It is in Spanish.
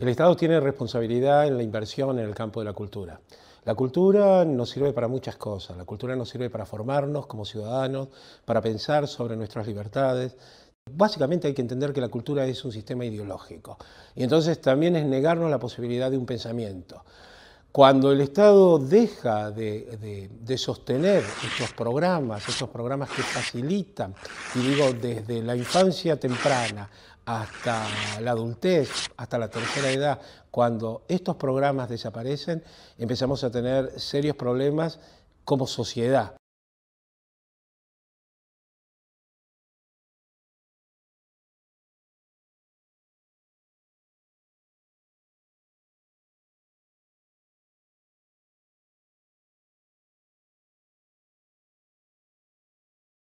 El Estado tiene responsabilidad en la inversión en el campo de la cultura. La cultura nos sirve para muchas cosas. La cultura nos sirve para formarnos como ciudadanos, para pensar sobre nuestras libertades. Básicamente hay que entender que la cultura es un sistema ideológico. Y entonces también es negarnos la posibilidad de un pensamiento. Cuando el Estado deja de, sostener estos programas, estos programas que facilitan, y digo desde la infancia temprana hasta la adultez, hasta la tercera edad, cuando estos programas desaparecen, empezamos a tener serios problemas como sociedad.